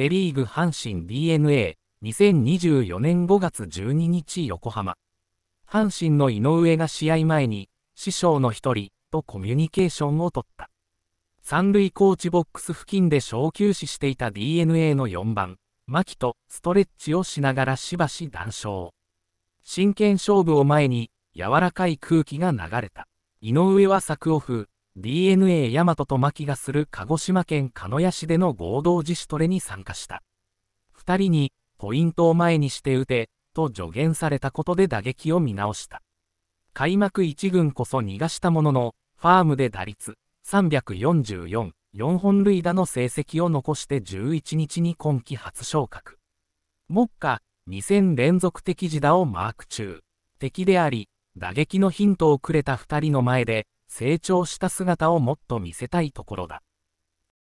セ・リーグ阪神 d e n a 2024年5月12日横浜阪神の井上が試合前に師匠の一人とコミュニケーションを取った三塁コーチボックス付近で小休止していた d n a の4番牧とストレッチをしながらしばし談笑真剣勝負を前に柔らかい空気が流れた井上は柵オフ DNA 大和と牧がする鹿児島県鹿屋市での合同自主トレに参加した。2人に、ポイントを前にして打て、と助言されたことで打撃を見直した。開幕1軍こそ逃がしたものの、ファームで打率344、4本塁打の成績を残して11日に今季初昇格。目下、2戦連続的自打をマーク中。敵であり、打撃のヒントをくれた2人の前で、成長した姿をもっと見せたいところだ。